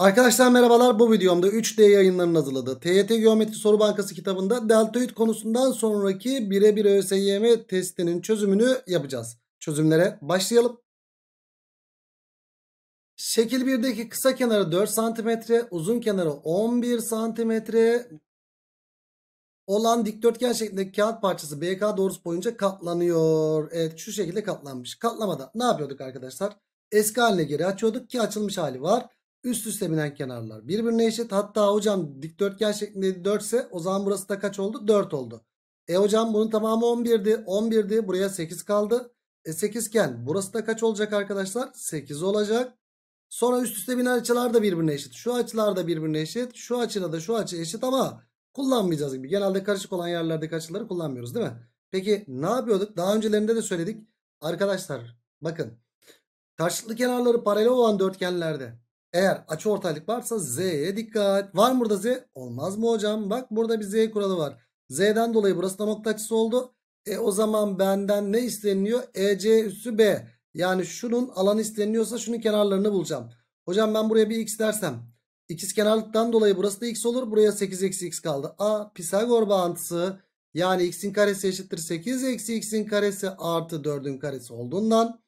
Arkadaşlar merhabalar bu videomda 3D yayınlarının hazırladığı TYT Geometri Soru Bankası kitabında deltoid konusundan sonraki birebir ÖSYM testinin çözümünü yapacağız. Çözümlere başlayalım. Şekil 1'deki kısa kenarı 4 cm, uzun kenarı 11 cm olan dikdörtgen şeklindeki kağıt parçası BK doğrusu boyunca katlanıyor. Evet şu şekilde katlanmış. Katlamada ne yapıyorduk arkadaşlar? Eski haline geri açıyorduk ki açılmış hali var. Üst üste binen kenarlar birbirine eşit. Hatta hocam dikdörtgen şeklinde 4 ise o zaman burası da kaç oldu? 4 oldu. E hocam bunun tamamı 11'di. 11'di. Buraya 8 kaldı. E 8 iken burası da kaç olacak arkadaşlar? 8 olacak. Sonra üst üste binen açılar da birbirine eşit. Şu açılar da birbirine eşit. Şu açıyla da şu açı eşit ama kullanmayacağız gibi. Genelde karışık olan yerlerdeki açıları kullanmıyoruz değil mi? Peki ne yapıyorduk? Daha öncelerinde de söyledik. Arkadaşlar bakın. Karşılıklı kenarları paralel olan dörtgenlerde eğer açı ortaylık varsa Z'ye dikkat. Var mı burada Z? Olmaz mı hocam? Bak burada bir Z kuralı var. Z'den dolayı burası da nokta açısı oldu. E o zaman benden ne isteniliyor? EC üssü B. Yani şunun alanı isteniliyorsa şunun kenarlarını bulacağım. Hocam ben buraya bir x dersem. İkiz kenarlıktan dolayı burası da x olur. Buraya 8 eksi x kaldı. A Pisagor bağıntısı yani x'in karesi eşittir 8 eksi x'in karesi artı 4'ün karesi olduğundan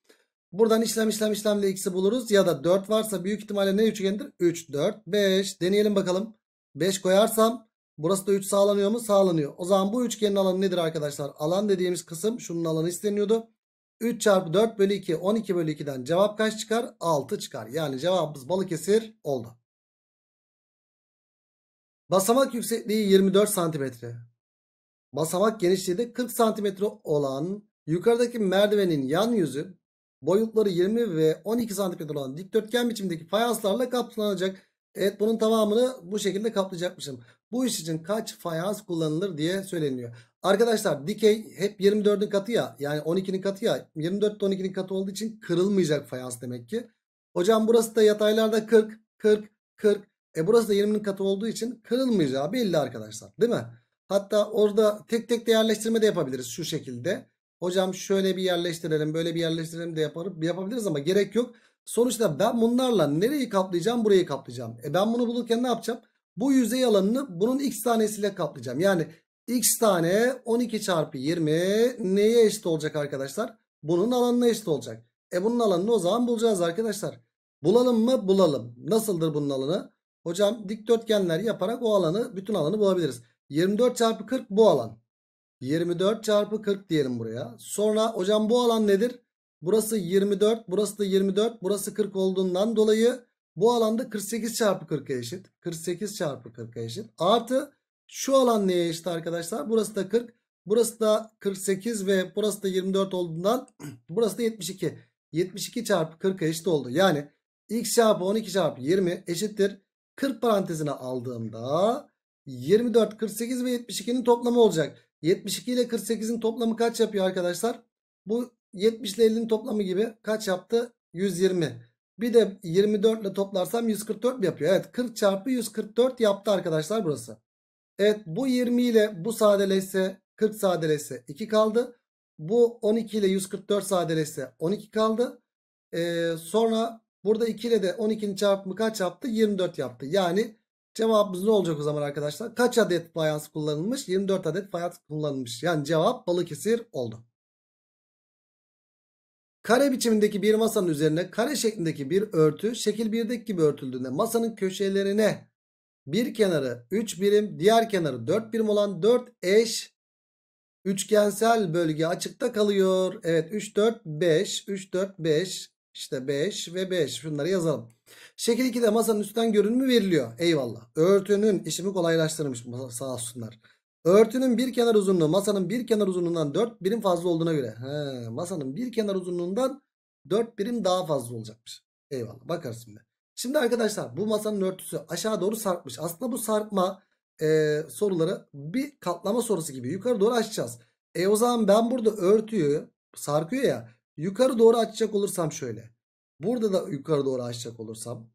Buradan işlem işlem işlemle x'i buluruz. Ya da 4 varsa büyük ihtimalle ne üçgendir 3, 4, 5. Deneyelim bakalım. 5 koyarsam burası da 3 sağlanıyor mu? Sağlanıyor. O zaman bu üçgenin alanı nedir arkadaşlar? Alan dediğimiz kısım şunun alanı isteniyordu. 3 çarpı 4 bölü 2 12 bölü 2'den cevap kaç çıkar? 6 çıkar. Yani cevabımız Balıkesir oldu. Basamak yüksekliği 24 santimetre. Basamak genişliği de 40 santimetre olan yukarıdaki merdivenin yan yüzü boyutları 20 ve 12 santimetre olan dikdörtgen biçimdeki fayanslarla kaplanacak. Evet bunun tamamını bu şekilde kaplayacakmışım. Bu iş için kaç fayans kullanılır diye söyleniyor. Arkadaşlar dikey hep 24'ün katı ya yani 12'nin katı ya 24 12'nin katı olduğu için kırılmayacak fayans demek ki. Hocam burası da yataylarda 40 40 40 e burası da 20'nin katı olduğu için kırılmayacağı belli arkadaşlar değil mi? Hatta orada tek tek de yerleştirme de yapabiliriz şu şekilde. Hocam şöyle bir yerleştirelim böyle bir yerleştirelim de yaparım, yapabiliriz ama gerek yok. Sonuçta ben bunlarla nereyi kaplayacağım burayı kaplayacağım. E ben bunu bulurken ne yapacağım? Bu yüzey alanını bunun x tanesiyle kaplayacağım. Yani x tane 12 çarpı 20 neye eşit olacak arkadaşlar? Bunun alanına eşit olacak. E bunun alanını o zaman bulacağız arkadaşlar. Bulalım mı? Bulalım. Nasıldır bunun alanı? Hocam dikdörtgenler yaparak o alanı bütün alanı bulabiliriz. 24 çarpı 40 bu alan. 24 çarpı 40 diyelim buraya. Sonra hocam bu alan nedir? Burası 24, burası da 24, burası 40 olduğundan dolayı bu alanda 48 çarpı 40 eşit. 48 çarpı 40 eşit. Artı şu alan neye eşit arkadaşlar? Burası da 40, burası da 48 ve burası da 24 olduğundan burası da 72. 72 çarpı 40 eşit oldu. Yani x çarpı 12 çarpı 20 eşittir. 40 parantezine aldığımda 24, 48 ve 72'nin toplamı olacak. 72 ile 48'in toplamı kaç yapıyor arkadaşlar? Bu 70 ile 50'nin toplamı gibi kaç yaptı? 120. Bir de 24 ile toplarsam 144 mi yapıyor? Evet 40 çarpı 144 yaptı arkadaşlar burası. Evet bu 20 ile bu sadeleşse 40 sadeleşse 2 kaldı. Bu 12 ile 144 sadeleşse 12 kaldı. Ee, sonra burada 2 ile de 12'nin çarpımı kaç yaptı? 24 yaptı. Yani Cevabımız ne olacak o zaman arkadaşlar? Kaç adet fayans kullanılmış? 24 adet fayans kullanılmış. Yani cevap Balıkesir oldu. Kare biçimindeki bir masanın üzerine kare şeklindeki bir örtü şekil 1'deki gibi örtüldüğünde masanın köşelerine bir kenarı 3 birim diğer kenarı 4 birim olan 4 eş üçgensel bölge açıkta kalıyor. Evet 3 4 5 3 4 5 işte 5 ve 5 şunları yazalım. Şekil 2'de masanın üstten görünümü veriliyor. Eyvallah. Örtünün işimi kolaylaştırmış sağ olsunlar. Örtünün bir kenar uzunluğu masanın bir kenar uzunluğundan 4 birim fazla olduğuna göre. He, masanın bir kenar uzunluğundan 4 birim daha fazla olacakmış. Eyvallah bakarız şimdi. Şimdi arkadaşlar bu masanın örtüsü aşağı doğru sarkmış. Aslında bu sarkma e, soruları bir katlama sorusu gibi yukarı doğru açacağız. E o zaman ben burada örtüyü sarkıyor ya yukarı doğru açacak olursam şöyle. Burada da yukarı doğru açacak olursam.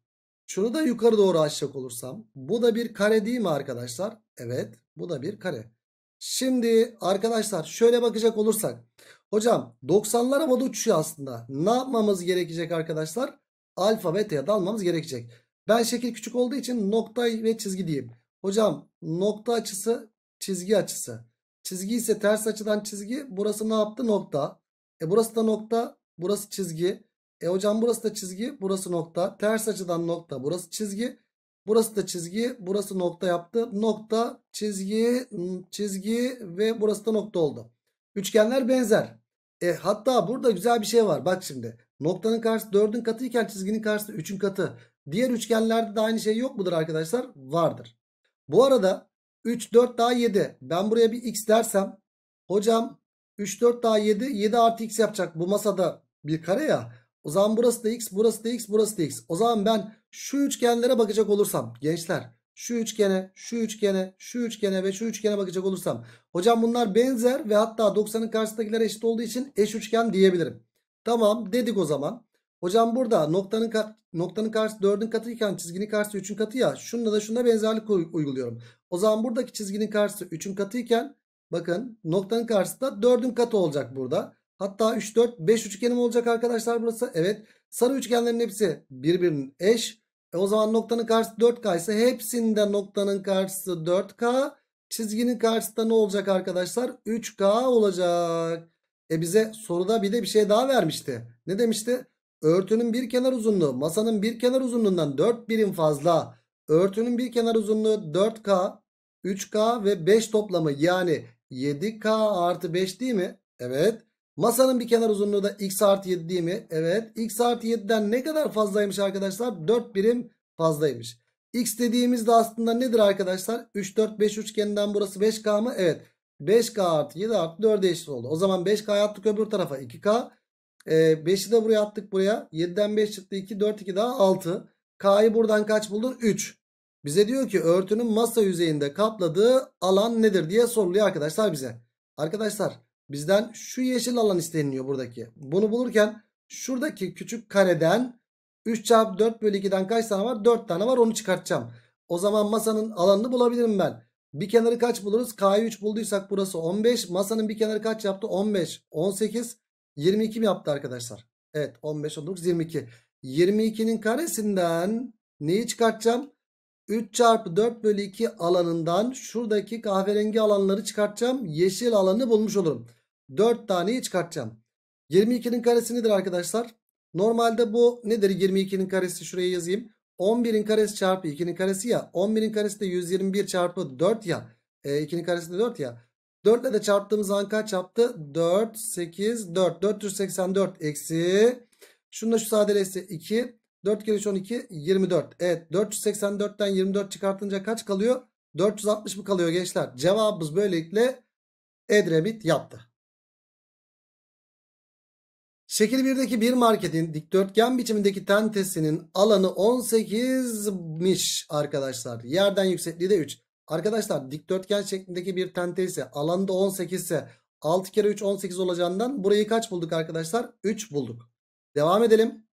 Şunu da yukarı doğru açacak olursam. Bu da bir kare değil mi arkadaşlar? Evet bu da bir kare. Şimdi arkadaşlar şöyle bakacak olursak. Hocam 90'lar havada uçuyor aslında. Ne yapmamız gerekecek arkadaşlar? Alfa ve ya da almamız gerekecek. Ben şekil küçük olduğu için nokta ve çizgi diyeyim. Hocam nokta açısı çizgi açısı. Çizgi ise ters açıdan çizgi. Burası ne yaptı? Nokta. E burası da nokta. Burası çizgi. E hocam burası da çizgi, burası nokta. Ters açıdan nokta, burası çizgi. Burası da çizgi, burası nokta yaptı. Nokta, çizgi, çizgi ve burası da nokta oldu. Üçgenler benzer. E hatta burada güzel bir şey var. Bak şimdi. Noktanın karşısı 4'ün katı iken çizginin karşısı 3'ün katı. Diğer üçgenlerde de aynı şey yok mudur arkadaşlar? Vardır. Bu arada 3, 4 daha 7. Ben buraya bir x dersem. Hocam 3, 4 daha 7. 7 artı x yapacak. Bu masada bir kare ya. O zaman burası da x, burası da x, burası da x. O zaman ben şu üçgenlere bakacak olursam gençler şu üçgene, şu üçgene, şu üçgene ve şu üçgene bakacak olursam hocam bunlar benzer ve hatta 90'ın karşısındakiler eşit olduğu için eş üçgen diyebilirim. Tamam dedik o zaman. Hocam burada noktanın noktanın karşısı 4'ün katı iken çizginin karşısı 3'ün katı ya. Şununla da şuna benzerlik uyguluyorum. O zaman buradaki çizginin karşısı 3'ün katı iken bakın noktanın karşısı da 4'ün katı olacak burada. Hatta 3 4 5 üçgenim olacak arkadaşlar burası. Evet. Sarı üçgenlerin hepsi birbirinin eş. E o zaman noktanın karşısı 4K ise hepsinde noktanın karşısı 4K. Çizginin karşısında ne olacak arkadaşlar? 3K olacak. E bize soruda bir de bir şey daha vermişti. Ne demişti? Örtünün bir kenar uzunluğu masanın bir kenar uzunluğundan 4 birim fazla. Örtünün bir kenar uzunluğu 4K, 3K ve 5 toplamı yani 7K artı 5 değil mi? Evet. Masanın bir kenar uzunluğu da x artı 7 değil mi? Evet. x artı 7'den ne kadar fazlaymış arkadaşlar? 4 birim fazlaymış. x dediğimiz de aslında nedir arkadaşlar? 3, 4, 5 üçgeninden burası 5k mı? Evet. 5k artı 7 artı 4'e eşit oldu. O zaman 5k'ya attık öbür tarafa 2k. Ee, 5'i de buraya attık buraya. 7'den 5 çıktı 2, 4, 2 daha 6. k'yı buradan kaç buldun? 3. Bize diyor ki örtünün masa yüzeyinde kapladığı alan nedir diye soruluyor arkadaşlar bize. Arkadaşlar Bizden şu yeşil alan isteniliyor buradaki. Bunu bulurken şuradaki küçük kareden 3 çarpı 4 bölü 2'den kaç tane var? 4 tane var onu çıkartacağım. O zaman masanın alanını bulabilirim ben. Bir kenarı kaç buluruz? K'yı 3 bulduysak burası 15. Masanın bir kenarı kaç yaptı? 15. 18. 22 mi yaptı arkadaşlar? Evet 15, 19, 22. 22'nin karesinden neyi çıkartacağım? 3 çarpı 4 bölü 2 alanından şuradaki kahverengi alanları çıkartacağım. Yeşil alanı bulmuş olurum. 4 taneyi çıkartacağım. 22'nin karesi nedir arkadaşlar? Normalde bu nedir 22'nin karesi şuraya yazayım. 11'in karesi çarpı 2'nin karesi ya. 11'in karesi de 121 çarpı 4 ya. E, 2'nin karesi de 4 ya. 4 ile de çarptığımız an kaç yaptı? 4, 8, 4. 484 eksi. Şununla şu sadeleşse 2. 4 kere 3 12, 24. Evet 484'ten 24 çıkartınca kaç kalıyor? 460 mı kalıyor gençler? Cevabımız böylelikle Edremit yaptı. Şekil 1'deki bir marketin dikdörtgen biçimindeki ten testinin alanı 18'miş arkadaşlar. Yerden yüksekliği de 3. Arkadaşlar dikdörtgen şeklindeki bir tente ise alanda 18 ise 6 kere 3 18 olacağından burayı kaç bulduk arkadaşlar? 3 bulduk. Devam edelim.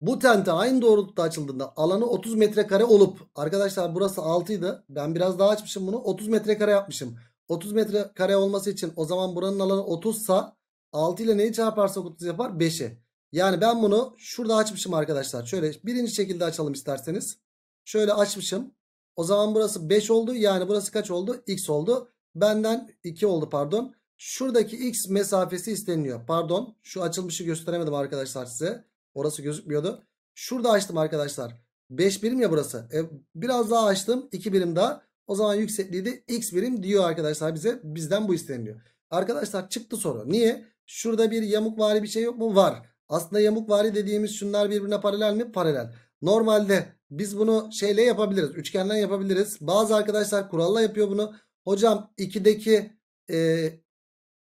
Bu tente aynı doğrultuda açıldığında alanı 30 metrekare olup arkadaşlar burası 6 idi. Ben biraz daha açmışım bunu. 30 metrekare yapmışım. 30 metrekare olması için o zaman buranın alanı 30 sa 6 ile neyi çarparsak 30 yapar? 5'i. Yani ben bunu şurada açmışım arkadaşlar. Şöyle birinci şekilde açalım isterseniz. Şöyle açmışım. O zaman burası 5 oldu. Yani burası kaç oldu? X oldu. Benden 2 oldu pardon. Şuradaki X mesafesi isteniliyor. Pardon şu açılmışı gösteremedim arkadaşlar size. Orası gözükmüyordu. Şurada açtım arkadaşlar. 5 birim ya burası. E, biraz daha açtım. 2 birim daha. O zaman yüksekliği de X birim diyor arkadaşlar bize. Bizden bu isteniliyor. Arkadaşlar çıktı soru. Niye? Şurada bir yamukvari bir şey yok mu? Var. Aslında yamukvari dediğimiz şunlar birbirine paralel mi? Paralel. Normalde biz bunu şeyle yapabiliriz. Üçgenden yapabiliriz. Bazı arkadaşlar kuralla yapıyor bunu. Hocam 2'deki e,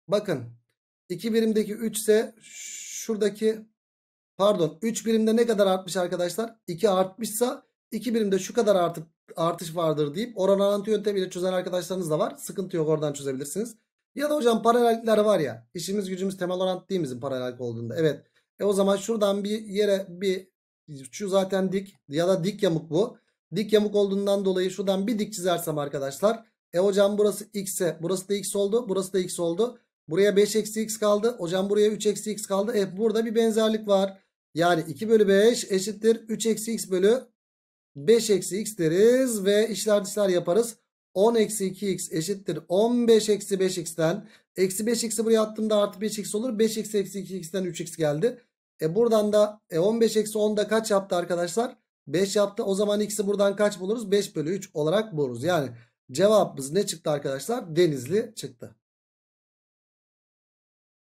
bakın 2 birimdeki 3 ise şuradaki pardon 3 birimde ne kadar artmış arkadaşlar? 2 artmışsa 2 birimde şu kadar artıp artış vardır deyip oran orantı yöntemiyle çözen arkadaşlarınız da var. Sıkıntı yok oradan çözebilirsiniz. Ya da hocam paralellikler var ya. işimiz gücümüz temel orant değil bizim paralellik olduğunda. Evet. E o zaman şuradan bir yere bir şu zaten dik ya da dik yamuk bu. Dik yamuk olduğundan dolayı şuradan bir dik çizersem arkadaşlar. E hocam burası x'e burası da x oldu burası da x oldu. Buraya 5 eksi x kaldı. Hocam buraya 3 eksi x kaldı. E burada bir benzerlik var. Yani 2 bölü 5 eşittir 3 eksi x bölü 5 eksi x deriz ve işler dışlar yaparız. 10 eksi 2x eşittir 15 eksi 5x'ten. Eksi 5x'i buraya attığımda artı 5x olur. 5 x eksi 2x'ten 3x geldi. E buradan da e 15 eksi 10'da kaç yaptı arkadaşlar? 5 yaptı. O zaman x'i buradan kaç buluruz? 5 bölü 3 olarak buluruz. Yani cevabımız ne çıktı arkadaşlar? Denizli çıktı.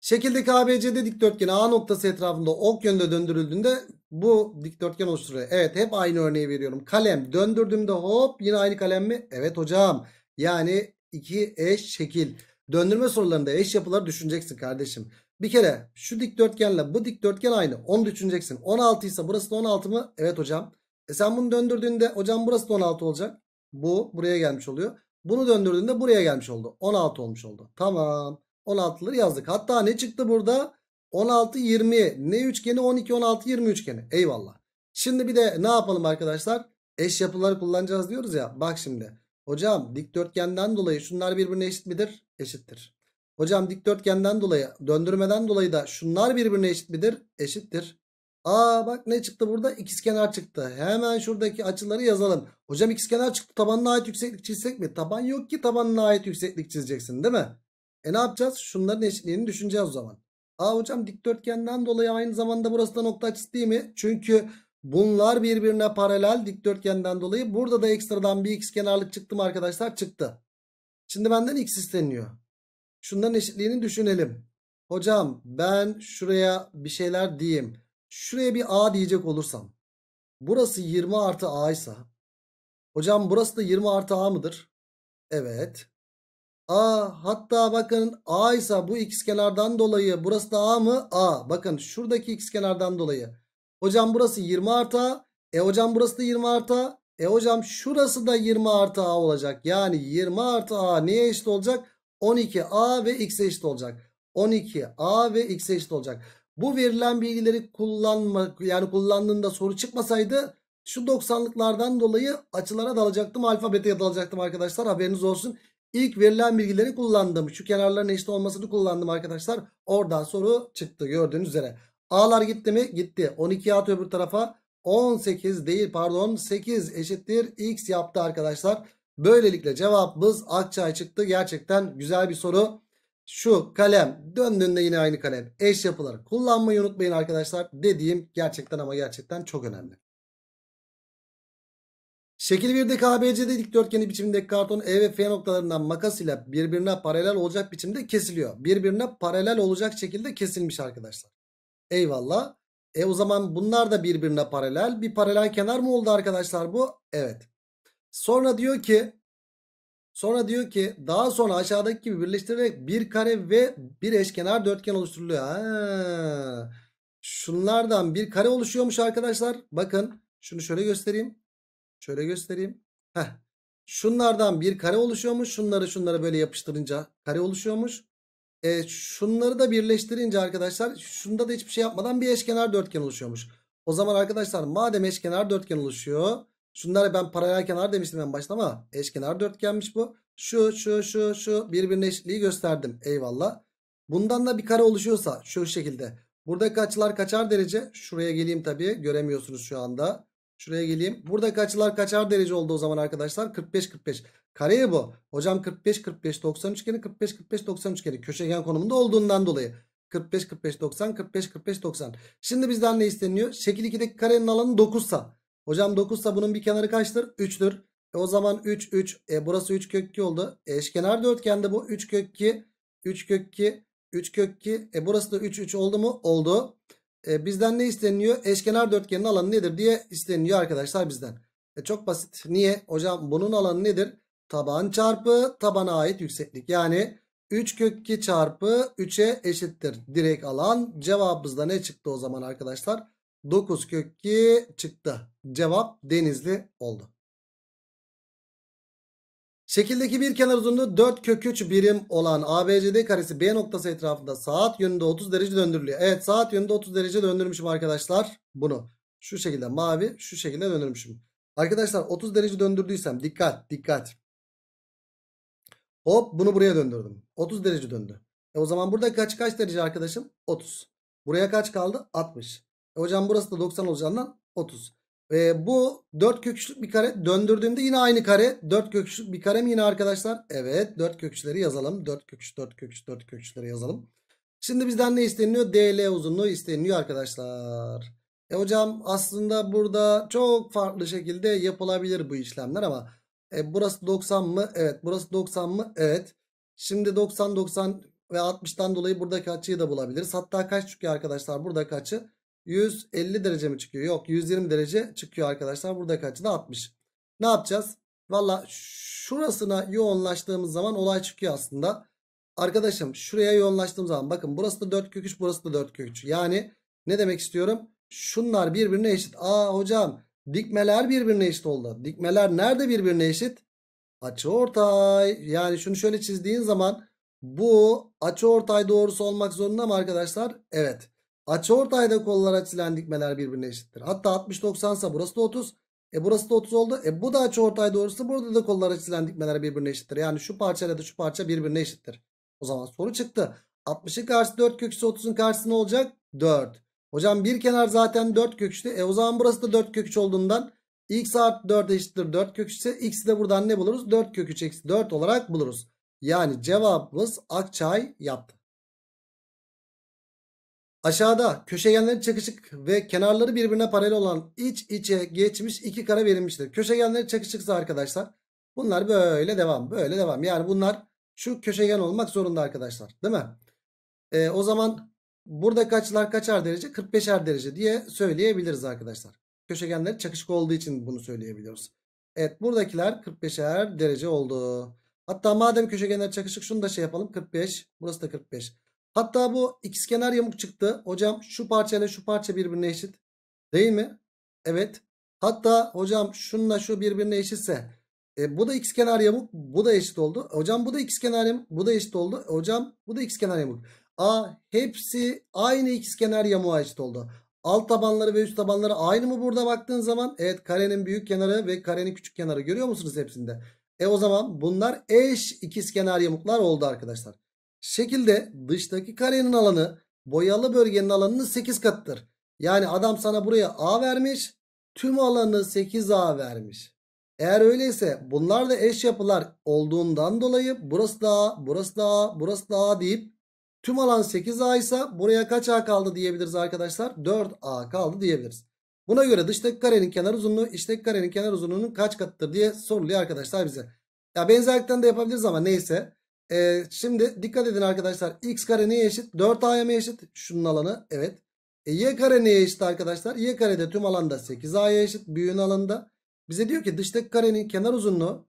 Şekildeki KBC'de dikdörtgeni A noktası etrafında ok yönünde döndürüldüğünde bu dikdörtgen oluşturuyor. Evet hep aynı örneği veriyorum. Kalem döndürdüğümde hop yine aynı kalem mi? Evet hocam. Yani iki eş şekil. Döndürme sorularında eş yapıları düşüneceksin kardeşim. Bir kere şu dikdörtgenle bu dikdörtgen aynı. Onu düşüneceksin. 16 ise burası da 16 mı? Evet hocam. E sen bunu döndürdüğünde hocam burası da 16 olacak. Bu buraya gelmiş oluyor. Bunu döndürdüğünde buraya gelmiş oldu. 16 olmuş oldu. Tamam. 16'ları yazdık. Hatta ne çıktı burada? 16 20 ne üçgeni 12 16 20 üçgeni. Eyvallah. Şimdi bir de ne yapalım arkadaşlar? Eş yapıları kullanacağız diyoruz ya. Bak şimdi. Hocam dikdörtgenden dolayı şunlar birbirine eşit midir? Eşittir. Hocam dikdörtgenden dolayı döndürmeden dolayı da şunlar birbirine eşit midir? Eşittir. Aa bak ne çıktı burada? İkizkenar çıktı. Hemen şuradaki açıları yazalım. Hocam ikizkenar çıktı. Tabanına ait yükseklik çizsek mi? Taban yok ki tabanına ait yükseklik çizeceksin değil mi? E ne yapacağız? Şunların eşitliğini düşüneceğiz o zaman. Aa hocam dikdörtgenden dolayı aynı zamanda burası da nokta açısı değil mi? Çünkü bunlar birbirine paralel dikdörtgenden dolayı. Burada da ekstradan bir x kenarlık çıktı mı arkadaşlar? Çıktı. Şimdi benden x isteniyor. Şunların eşitliğini düşünelim. Hocam ben şuraya bir şeyler diyeyim. Şuraya bir a diyecek olursam. Burası 20 artı a ise. Hocam burası da 20 artı a mıdır? Evet. A hatta bakın A ise bu x kenardan dolayı burası da A mı? A. Bakın şuradaki x kenardan dolayı. Hocam burası 20 artı A. E hocam burası da 20 artı A. E hocam şurası da 20 artı A olacak. Yani 20 artı A neye eşit olacak? 12A ve x'e eşit olacak. 12A ve x'e eşit olacak. Bu verilen bilgileri kullanmak yani kullandığında soru çıkmasaydı şu 90'lıklardan dolayı açılara dalacaktım. alfabete dalacaktım arkadaşlar haberiniz olsun. İlk verilen bilgileri kullandım. Şu kenarların eşit olmasını kullandım arkadaşlar. Oradan soru çıktı gördüğünüz üzere. A'lar gitti mi? Gitti. 12 at öbür tarafa 18 değil pardon 8 eşittir x yaptı arkadaşlar. Böylelikle cevabımız Akçay çıktı. Gerçekten güzel bir soru. Şu kalem döndüğünde yine aynı kalem. Eş yapıları kullanmayı unutmayın arkadaşlar. Dediğim gerçekten ama gerçekten çok önemli. Şekil 1'deki ABCD dikdörtgeni biçiminde karton E ve F noktalarından makas ile birbirine paralel olacak biçimde kesiliyor. Birbirine paralel olacak şekilde kesilmiş arkadaşlar. Eyvallah. E o zaman bunlar da birbirine paralel. Bir paralel kenar mı oldu arkadaşlar bu? Evet. Sonra diyor ki sonra diyor ki daha sonra aşağıdaki gibi birleştirerek bir kare ve bir eşkenar dörtgen oluşturuluyor. Ha. Şunlardan bir kare oluşuyormuş arkadaşlar. Bakın şunu şöyle göstereyim. Şöyle göstereyim. Heh. Şunlardan bir kare oluşuyormuş. Şunları şunları böyle yapıştırınca kare oluşuyormuş. E, şunları da birleştirince arkadaşlar şunda da hiçbir şey yapmadan bir eşkenar dörtgen oluşuyormuş. O zaman arkadaşlar madem eşkenar dörtgen oluşuyor. Şunları ben paralel kenar demiştim en başta ama eşkenar dörtgenmiş bu. Şu şu şu şu birbirine eşitliği gösterdim. Eyvallah. Bundan da bir kare oluşuyorsa şu şekilde. Buradaki açılar kaçar derece? Şuraya geleyim tabii. Göremiyorsunuz şu anda. Şuraya geleyim. Burada kaçlar kaçar derece oldu o zaman arkadaşlar? 45 45. Kareye bu. Hocam 45 45 90 üçgeni 45 45 90 üçgeni köşegen konumunda olduğundan dolayı 45 45 90 45 45 90. Şimdi bizden ne isteniyor? Şekil 2'deki karenin alanı 9 Hocam 9 bunun bir kenarı kaçtır? 3'tür. E o zaman 3 3 e burası 3 kök 2 oldu. E eşkenar dörtgende bu 3 kök 2 3 kök 2 3 kök 2 e burası da 3 3 oldu mu? Oldu. E, bizden ne isteniyor? Eşkenar dörtgenin alanı nedir diye isteniyor arkadaşlar bizden. E, çok basit. Niye? Hocam bunun alanı nedir? Taban çarpı tabana ait yükseklik. Yani 3 kök 2 çarpı 3'e eşittir. Direkt alan cevabımızda ne çıktı o zaman arkadaşlar? 9 kök 2 çıktı. Cevap denizli oldu. Şekildeki bir kenar uzunluğu 4 kök 3 birim olan ABCD karesi B noktası etrafında saat yönünde 30 derece döndürülüyor. Evet saat yönünde 30 derece döndürmüşüm arkadaşlar bunu. Şu şekilde mavi şu şekilde döndürmüşüm. Arkadaşlar 30 derece döndürdüysem dikkat dikkat. Hop bunu buraya döndürdüm. 30 derece döndü. E o zaman burada kaç kaç derece arkadaşım? 30. Buraya kaç kaldı? 60. E hocam burası da 90 olacağından 30. E, bu 4 köküçlük bir kare döndürdüğümde yine aynı kare. 4 köküçlük bir kare mi yine arkadaşlar? Evet 4 köküçleri yazalım. 4 köküç 4 köküç 4 köküçleri yazalım. Şimdi bizden ne isteniyor? DL uzunluğu isteniyor arkadaşlar. E hocam aslında burada çok farklı şekilde yapılabilir bu işlemler ama e, burası 90 mı? Evet. Burası 90 mı? Evet. Şimdi 90 90 ve 60'tan dolayı buradaki açıyı da bulabiliriz. Hatta kaç çıkıyor arkadaşlar? Buradaki açı 150 derece mi çıkıyor? Yok 120 derece çıkıyor arkadaşlar. Burada açı da 60. Ne yapacağız? Valla şurasına yoğunlaştığımız zaman olay çıkıyor aslında. Arkadaşım şuraya yoğunlaştığım zaman bakın burası da 4 kök 3 burası da 4 kök 3. Yani ne demek istiyorum? Şunlar birbirine eşit. Aa hocam dikmeler birbirine eşit oldu. Dikmeler nerede birbirine eşit? Açı ortay. Yani şunu şöyle çizdiğin zaman bu açı ortay doğrusu olmak zorunda mı arkadaşlar? Evet. Açıortayda kollar açılan dikmeler birbirine eşittir. Hatta 60-90 ise burası da 30. E burası da 30 oldu. E bu da açıortay doğrusu. Burada da kollar açılan dikmeler birbirine eşittir. Yani şu parça ile de şu parça birbirine eşittir. O zaman soru çıktı. 60'ın karşısı 4 köküsü 30'un karşısı ne olacak? 4. Hocam bir kenar zaten 4 köküçtü. E o zaman burası da 4 köküç olduğundan x artı 4 eşittir 4 köküç x'i de buradan ne buluruz? 4 köküç eksi 4 olarak buluruz. Yani cevabımız Akçay yaptı. Aşağıda köşegenleri çakışık ve kenarları birbirine paralel olan iç içe geçmiş iki kare verilmiştir. Köşegenleri çakışıksa arkadaşlar bunlar böyle devam böyle devam. Yani bunlar şu köşegen olmak zorunda arkadaşlar değil mi? E, o zaman burada kaçlar kaçar derece? 45'er derece diye söyleyebiliriz arkadaşlar. Köşegenleri çakışık olduğu için bunu söyleyebiliyoruz. Evet buradakiler 45'er derece oldu. Hatta madem köşegenler çakışık şunu da şey yapalım 45 burası da 45. Hatta bu ikizkenar yamuk çıktı. Hocam şu parça ile şu parça birbirine eşit. Değil mi? Evet. Hatta hocam şununla şu birbirine eşitse e, bu da ikizkenar yamuk, bu da eşit oldu. Hocam bu da ikizkenar yamuk, bu da eşit oldu. Hocam bu da ikizkenar yamuk. A hepsi aynı ikizkenar yamuğa eşit oldu. Alt tabanları ve üst tabanları aynı mı burada baktığın zaman? Evet karenin büyük kenarı ve karenin küçük kenarı görüyor musunuz hepsinde? E o zaman bunlar eş ikizkenar yamuklar oldu arkadaşlar şekilde dıştaki karenin alanı boyalı bölgenin alanının 8 katıdır. Yani adam sana buraya A vermiş. Tüm alanı 8A vermiş. Eğer öyleyse bunlar da eş yapılar olduğundan dolayı burası da A, burası da A, burası da A deyip tüm alan 8A ise buraya kaç A kaldı diyebiliriz arkadaşlar? 4A kaldı diyebiliriz. Buna göre dıştaki karenin kenar uzunluğu içteki karenin kenar uzunluğunun kaç katıdır diye soruluyor arkadaşlar bize. Ya benzerlikten de yapabiliriz ama neyse. Ee, şimdi dikkat edin arkadaşlar. X kare neye eşit? 4A'ya mı eşit? Şunun alanı. Evet. E, y kare neye eşit arkadaşlar? Y kare de tüm alanda 8A'ya eşit. Büyüğün alanında. Bize diyor ki dıştaki karenin kenar uzunluğu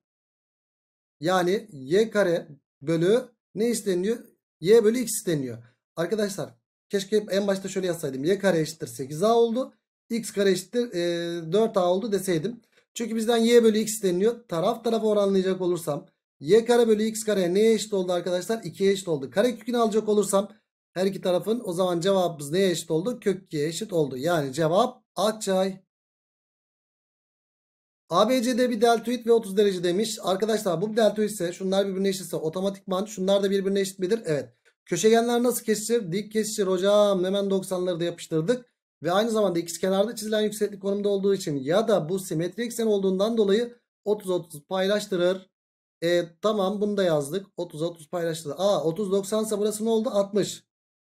yani y kare bölü ne isteniyor? Y bölü x isteniyor. Arkadaşlar keşke en başta şöyle yazsaydım. Y kare eşittir 8A oldu. X kare eşittir e, 4A oldu deseydim. Çünkü bizden y bölü x isteniyor. Taraf tarafa oranlayacak olursam Y kare bölü x kare neye eşit oldu arkadaşlar? 2'ye eşit oldu. Kare kökünü alacak olursam her iki tarafın o zaman cevabımız neye eşit oldu? Kök 2'ye eşit oldu. Yani cevap Akçay. ABC'de bir deltoid ve 30 derece demiş. Arkadaşlar bu deltoid ise şunlar birbirine eşitse otomatikman şunlar da birbirine eşit midir? Evet. Köşegenler nasıl kesişir? Dik kesişir hocam. Hemen 90'ları da yapıştırdık. Ve aynı zamanda kenarda çizilen yükseklik konumda olduğu için ya da bu simetri eksen olduğundan dolayı 30-30 paylaştırır. E, tamam bunu da yazdık. 30 30 paylaştı. Aa 30 90 ise burası ne oldu? 60.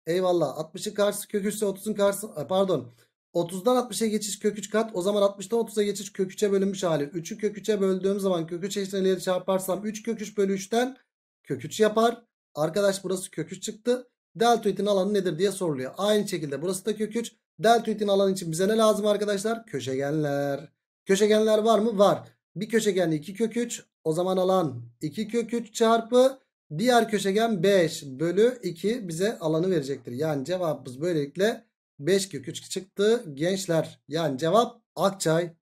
Eyvallah. 60'ın karşısı kök 3 ise 30'un karşısı e, pardon. 30'dan 60'a geçiş kök 3 kat. O zaman 60'tan 30'a geçiş kök 3'e bölünmüş hali. 3'ü kök 3'e böldüğüm zaman kök 3 eşitleri çarparsam 3 kök 3 bölü 3'ten kök 3 yapar. Arkadaş burası kök 3 çıktı. Deltoid'in alanı nedir diye soruluyor. Aynı şekilde burası da kök 3. Deltoid'in alanı için bize ne lazım arkadaşlar? Köşegenler. Köşegenler var mı? Var. Bir köşegen 2 kök 3 o zaman alan 2 kök 3 çarpı diğer köşegen 5 bölü 2 bize alanı verecektir. Yani cevabımız böylelikle 5 kök 3 çıktı gençler. Yani cevap Akçay.